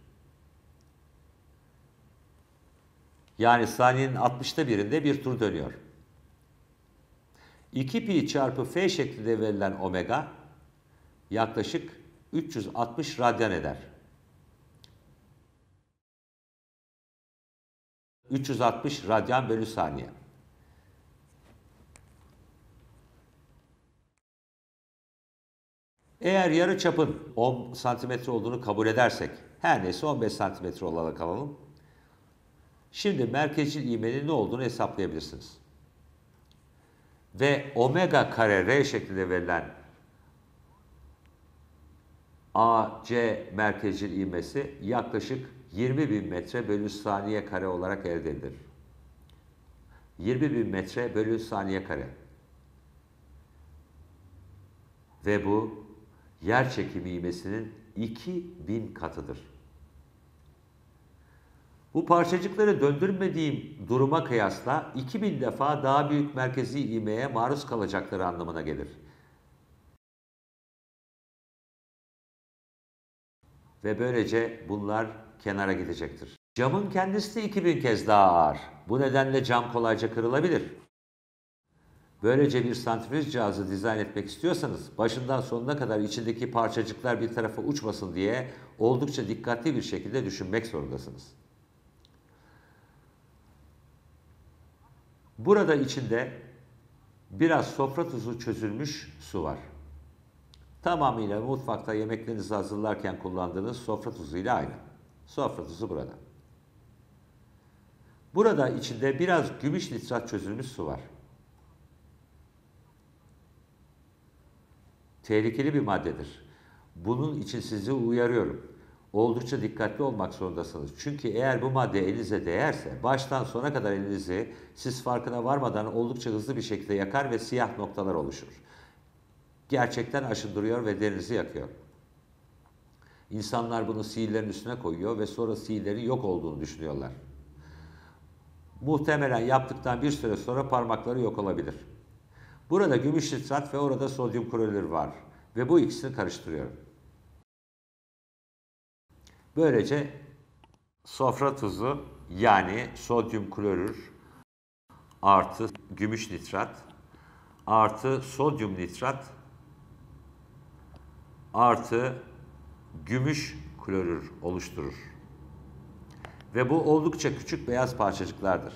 Yani saniyenin 60'ta birinde bir tur dönüyor. 2 pi çarpı f şeklinde verilen omega yaklaşık 360 radyan eder. 360 radyan bölü saniye. Eğer yarı çapın 10 santimetre olduğunu kabul edersek, her neyse 15 santimetre olarak alalım. Şimdi merkezcil iğmenin ne olduğunu hesaplayabilirsiniz. Ve omega kare r şeklinde verilen AC merkezcil iğmesi yaklaşık 20 bin metre bölü saniye kare olarak elde edilir. 20 bin metre bölü saniye kare. Ve bu yer çekimi ivmesinin 2000 katıdır. Bu parçacıkları döndürmediğim duruma kıyasla 2000 defa daha büyük merkezi ivmeye maruz kalacakları anlamına gelir. Ve böylece bunlar kenara gidecektir. Camın kendisi de 2000 kez daha ağır. Bu nedenle cam kolayca kırılabilir. Böylece bir santrifüj cihazı dizayn etmek istiyorsanız başından sonuna kadar içindeki parçacıklar bir tarafa uçmasın diye oldukça dikkatli bir şekilde düşünmek zorundasınız. Burada içinde biraz sofra tuzu çözülmüş su var. Tamamıyla mutfakta yemeklerinizi hazırlarken kullandığınız sofra tuzuyla aynı. Su akıntısı burada. Burada içinde biraz gümüş nitrat çözülmüş su var. Tehlikeli bir maddedir. Bunun için sizi uyarıyorum. Oldukça dikkatli olmak zorundasınız. Çünkü eğer bu madde elinize değerse baştan sona kadar elinizi siz farkına varmadan oldukça hızlı bir şekilde yakar ve siyah noktalar oluşur. Gerçekten aşındırıyor ve derinizi yakıyor. İnsanlar bunu sihirlerin üstüne koyuyor ve sonra sihirlerin yok olduğunu düşünüyorlar. Muhtemelen yaptıktan bir süre sonra parmakları yok olabilir. Burada gümüş nitrat ve orada sodyum klorür var ve bu ikisini karıştırıyorum. Böylece sofra tuzu yani sodyum klorür artı gümüş nitrat artı sodyum nitrat artı gümüş klorür oluşturur. Ve bu oldukça küçük beyaz parçacıklardır.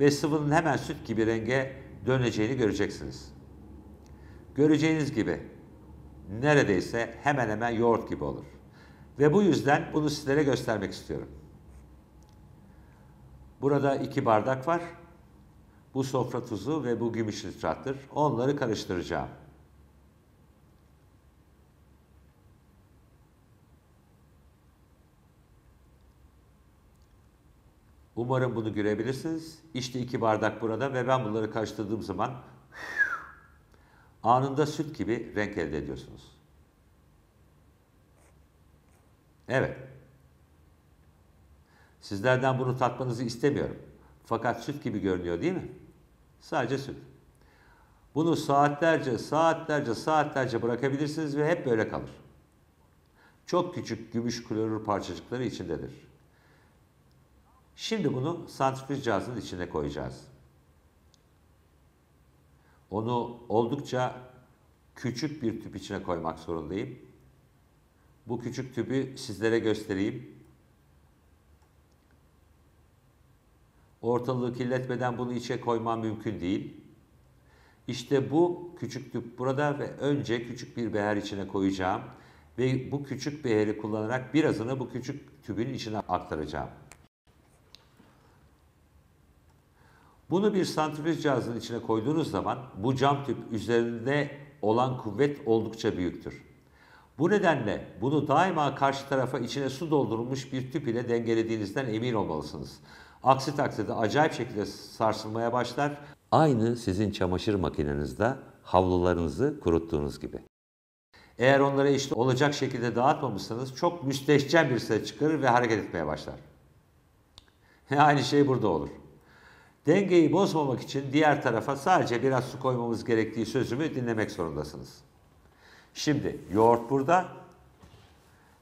Ve sıvının hemen süt gibi renge döneceğini göreceksiniz. Göreceğiniz gibi neredeyse hemen hemen yoğurt gibi olur. Ve bu yüzden bunu sizlere göstermek istiyorum. Burada iki bardak var. Bu sofra tuzu ve bu gümüş nitrattır. Onları karıştıracağım. Umarım bunu görebilirsiniz. İşte iki bardak burada ve ben bunları karıştırdığım zaman anında süt gibi renk elde ediyorsunuz. Evet. Sizlerden bunu tatmanızı istemiyorum. Fakat süt gibi görünüyor değil mi? Sadece süt. Bunu saatlerce, saatlerce, saatlerce bırakabilirsiniz ve hep böyle kalır. Çok küçük gümüş klorür parçacıkları içindedir. Şimdi bunu santrifüj cihazının içine koyacağız. Onu oldukça küçük bir tüp içine koymak zorundayım. Bu küçük tüpü sizlere göstereyim. Ortalığı kirletmeden bunu içe koymam mümkün değil. İşte bu küçük tüp burada ve önce küçük bir beher içine koyacağım ve bu küçük beheri kullanarak birazını bu küçük tübün içine aktaracağım. Bunu bir santrifüj cihazının içine koyduğunuz zaman bu cam tüp üzerinde olan kuvvet oldukça büyüktür. Bu nedenle bunu daima karşı tarafa içine su doldurulmuş bir tüp ile dengelediğinizden emin olmalısınız. Aksi takdirde acayip şekilde sarsılmaya başlar. Aynı sizin çamaşır makinenizde havlularınızı kuruttuğunuz gibi. Eğer onları işte olacak şekilde dağıtmamışsanız çok müstehcen bir ses çıkarır ve hareket etmeye başlar. Aynı şey burada olur. Dengeyi bozmamak için diğer tarafa sadece biraz su koymamız gerektiği sözümü dinlemek zorundasınız. Şimdi yoğurt burada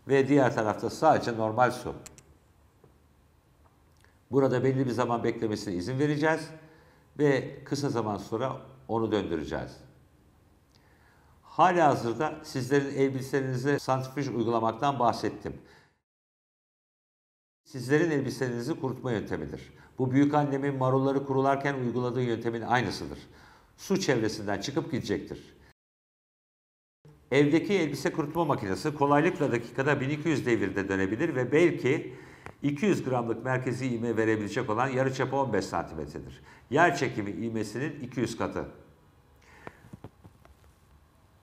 ve diğer tarafta sadece normal su. Burada belli bir zaman beklemesine izin vereceğiz ve kısa zaman sonra onu döndüreceğiz. Hala hazırda sizlerin elbiselerinize santrifüj uygulamaktan bahsettim. Sizlerin elbiselerinizi kurutma yöntemidir. Bu büyük annemin marulları kurularken uyguladığı yöntemin aynısıdır. Su çevresinden çıkıp gidecektir. Evdeki elbise kurutma makinesi kolaylıkla dakikada 1200 devirde dönebilir ve belki 200 gramlık merkezi iğme verebilecek olan yarı çapı 15 santimetredir. Yer çekimi iğmesinin 200 katı.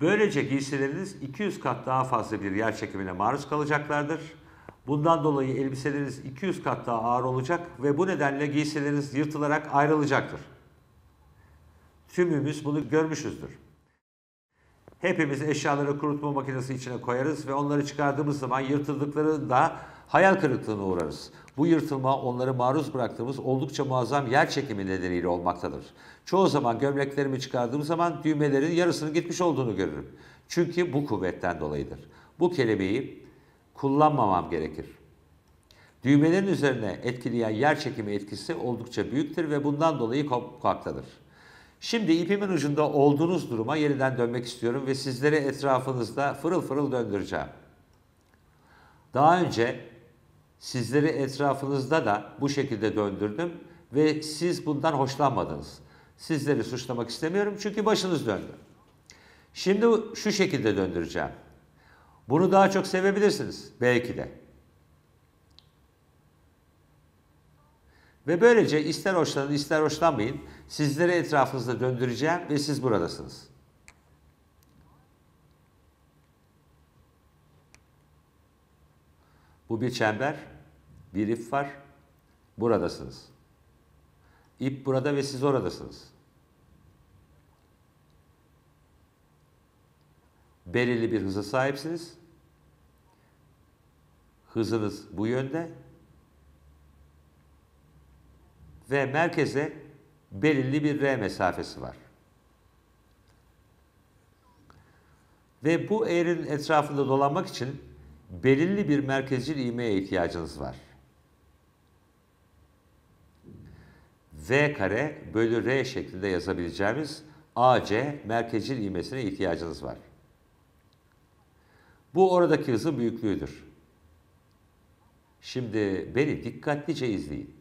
Böylece giysileriniz 200 kat daha fazla bir yer çekimine maruz kalacaklardır Bundan dolayı elbiseleriniz 200 kat daha ağır olacak ve bu nedenle giysileriniz yırtılarak ayrılacaktır. Tümümüz bunu görmüşüzdür. Hepimiz eşyaları kurutma makinesi içine koyarız ve onları çıkardığımız zaman yırtıldıklarında hayal kırıklığına uğrarız. Bu yırtılma onları maruz bıraktığımız oldukça muazzam yer çekimi nedeniyle olmaktadır. Çoğu zaman gömleklerimi çıkardığım zaman düğmelerin yarısının gitmiş olduğunu görürüm. Çünkü bu kuvvetten dolayıdır. Bu kelimeyi kullanmamam gerekir. Düğmelerin üzerine etkileyen yer çekimi etkisi oldukça büyüktür ve bundan dolayı kopmaktadır. Şimdi ipimin ucunda olduğunuz duruma yeniden dönmek istiyorum ve sizleri etrafınızda fırıl fırıl döndüreceğim. Daha önce sizleri etrafınızda da bu şekilde döndürdüm ve siz bundan hoşlanmadınız. Sizleri suçlamak istemiyorum çünkü başınız döndü. Şimdi şu şekilde döndüreceğim. Bunu daha çok sevebilirsiniz belki de. Ve böylece ister hoşlanın ister hoşlanmayın sizleri etrafınızda döndüreceğim ve siz buradasınız. Bu bir çember, bir ip var. Buradasınız. İp burada ve siz oradasınız. belirli bir hıza sahipsiniz. Hızınız bu yönde. Ve merkeze belirli bir R mesafesi var. Ve bu eğrinin etrafında dolanmak için belirli bir merkezcil ivmeye ihtiyacınız var. V kare bölü R şeklinde yazabileceğimiz AC merkezcil ivmesine ihtiyacınız var. Bu oradaki hızı büyüklüğüdür. Şimdi beni dikkatlice izleyin.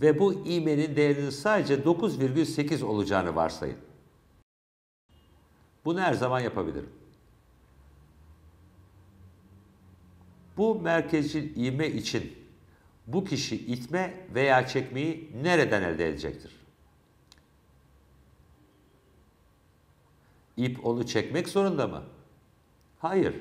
Ve bu imenin değerinin sadece 9,8 olacağını varsayın. Bunu her zaman yapabilirim. Bu merkezcil ime için bu kişi itme veya çekmeyi nereden elde edecektir? ip onu çekmek zorunda mı? Hayır.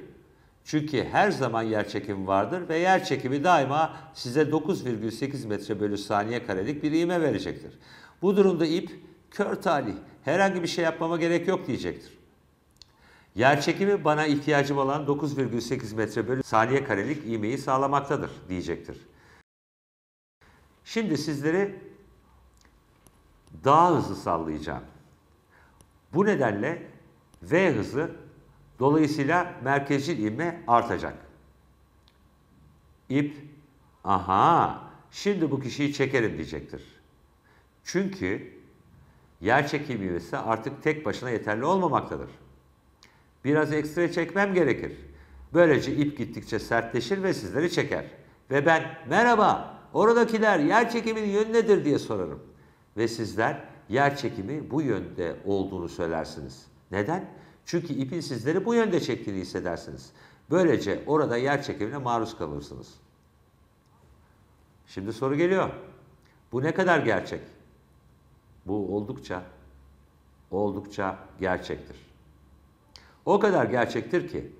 Çünkü her zaman yer çekimi vardır ve yer çekimi daima size 9,8 metre bölü saniye karelik bir iğme verecektir. Bu durumda ip kör talih herhangi bir şey yapmama gerek yok diyecektir. Yer çekimi bana ihtiyacım olan 9,8 metre bölü saniye karelik iğmeyi sağlamaktadır diyecektir. Şimdi sizleri daha hızlı sallayacağım. Bu nedenle V hızı dolayısıyla merkezcil ivme artacak. İp, aha şimdi bu kişiyi çekerim diyecektir. Çünkü yer çekim ivmesi artık tek başına yeterli olmamaktadır. Biraz ekstra çekmem gerekir. Böylece ip gittikçe sertleşir ve sizleri çeker. Ve ben merhaba oradakiler yer çekiminin yönü nedir diye sorarım. Ve sizler yer çekimi bu yönde olduğunu söylersiniz.'' Neden? Çünkü ipin sizleri bu yönde çektiğini hissedersiniz. Böylece orada yer çekimine maruz kalırsınız. Şimdi soru geliyor. Bu ne kadar gerçek? Bu oldukça, oldukça gerçektir. O kadar gerçektir ki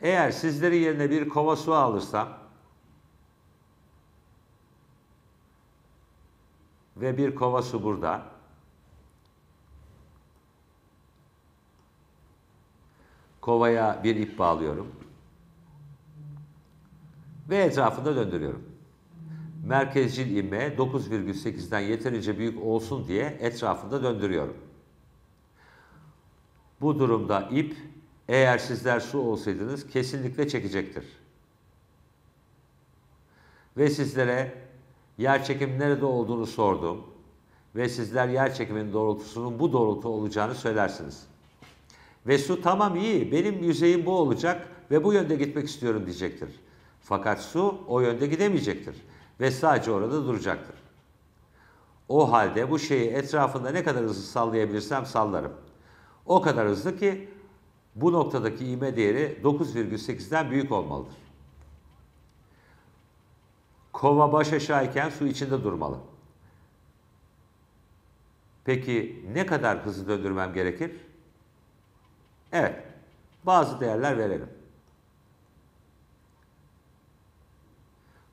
eğer sizleri yerine bir kova su alırsam ve bir kova su burada Kovaya bir ip bağlıyorum. Ve etrafında döndürüyorum. Merkezcil ivme 9,8'den yeterince büyük olsun diye etrafında döndürüyorum. Bu durumda ip eğer sizler su olsaydınız kesinlikle çekecektir. Ve sizlere yer çekim nerede olduğunu sordum ve sizler yer çekiminin doğrultusunun bu doğrultu olacağını söylersiniz. Ve su tamam iyi benim yüzeyim bu olacak ve bu yönde gitmek istiyorum diyecektir. Fakat su o yönde gidemeyecektir ve sadece orada duracaktır. O halde bu şeyi etrafında ne kadar hızlı sallayabilirsem sallarım. O kadar hızlı ki bu noktadaki ivme değeri 9,8'den büyük olmalıdır. Kova baş aşağıyken su içinde durmalı. Peki ne kadar hızlı döndürmem gerekir? Evet. Bazı değerler verelim.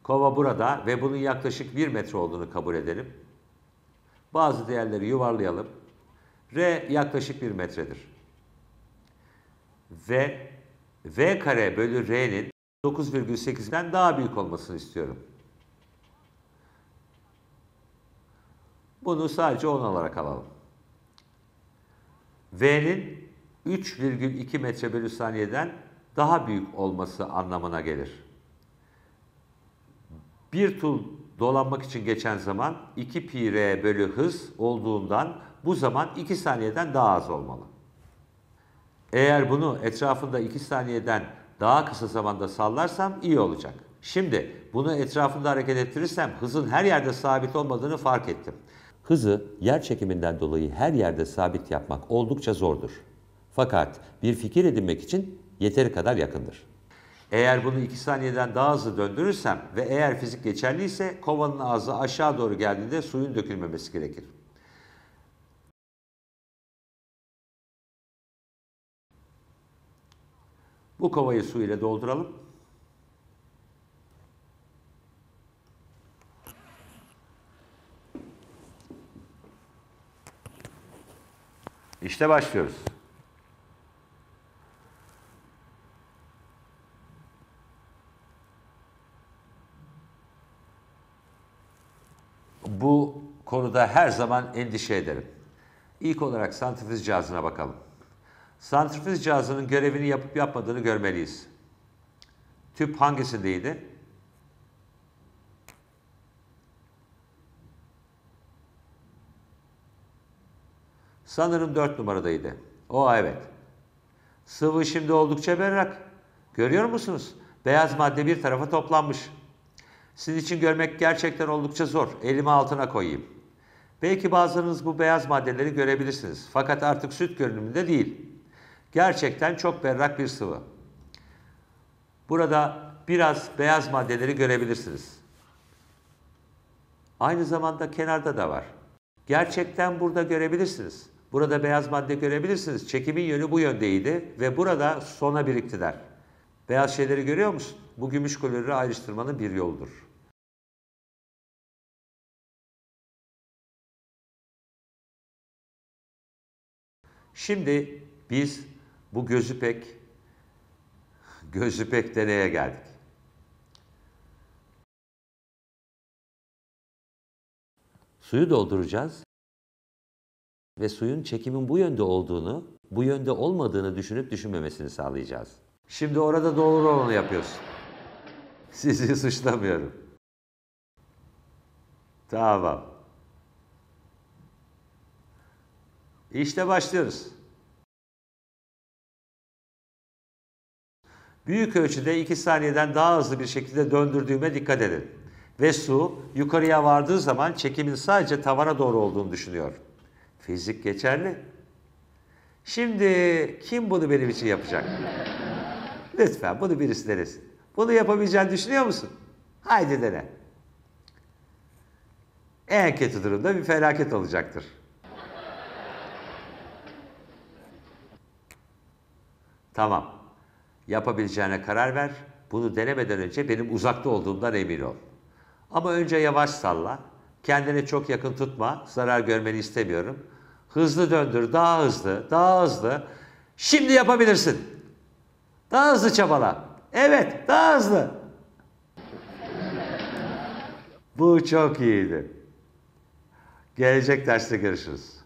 Kova burada ve bunun yaklaşık 1 metre olduğunu kabul edelim. Bazı değerleri yuvarlayalım. R yaklaşık 1 metredir. Ve V kare bölü R'nin 9,8'den daha büyük olmasını istiyorum. Bunu sadece 10 olarak alalım. V'nin 3,2 metre bölü saniyeden daha büyük olması anlamına gelir. Bir tur dolanmak için geçen zaman 2 pi r bölü hız olduğundan bu zaman 2 saniyeden daha az olmalı. Eğer bunu etrafında 2 saniyeden daha kısa zamanda sallarsam iyi olacak. Şimdi bunu etrafında hareket ettirirsem hızın her yerde sabit olmadığını fark ettim. Hızı yer çekiminden dolayı her yerde sabit yapmak oldukça zordur. Fakat bir fikir edinmek için yeteri kadar yakındır. Eğer bunu 2 saniyeden daha hızlı döndürürsem ve eğer fizik geçerliyse kovanın ağzı aşağı doğru geldiğinde suyun dökülmemesi gerekir. Bu kovayı su ile dolduralım. İşte başlıyoruz. bu konuda her zaman endişe ederim. İlk olarak santrifüj cihazına bakalım. Santrifüj cihazının görevini yapıp yapmadığını görmeliyiz. Tüp hangisindeydi? Sanırım 4 numaradaydı. O evet. Sıvı şimdi oldukça berrak. Görüyor musunuz? Beyaz madde bir tarafa toplanmış. Sizin için görmek gerçekten oldukça zor. Elimi altına koyayım. Belki bazılarınız bu beyaz maddeleri görebilirsiniz. Fakat artık süt görünümünde değil. Gerçekten çok berrak bir sıvı. Burada biraz beyaz maddeleri görebilirsiniz. Aynı zamanda kenarda da var. Gerçekten burada görebilirsiniz. Burada beyaz madde görebilirsiniz. Çekimin yönü bu yöndeydi ve burada sona biriktiler. Beyaz şeyleri görüyor musun? Bu gümüş klorürü ayrıştırmanın bir yoludur. Şimdi biz bu gözü pek gözü pek nereye geldik? Suyu dolduracağız ve suyun çekimin bu yönde olduğunu, bu yönde olmadığını düşünüp düşünmemesini sağlayacağız. Şimdi orada doğru olanı yapıyorsun. Sizi suçlamıyorum. Tamam. E, işte başlıyoruz. Büyük ölçüde 2 saniyeden daha hızlı bir şekilde döndürdüğüme dikkat edin. Ve su yukarıya vardığı zaman çekimin sadece tavana doğru olduğunu düşünüyor. Fizik geçerli. Şimdi kim bunu benim için yapacak? Lütfen bunu birisi denesin. Bunu yapabileceğini düşünüyor musun? Haydi dene. En kötü durumda bir felaket olacaktır. Tamam. Yapabileceğine karar ver. Bunu denemeden önce benim uzakta olduğumdan emin ol. Ama önce yavaş salla. Kendini çok yakın tutma. Zarar görmeni istemiyorum. Hızlı döndür, daha hızlı, daha hızlı. Şimdi yapabilirsin. Daha hızlı çabala. Evet, daha hızlı. Bu çok iyiydi. Gelecek derste görüşürüz.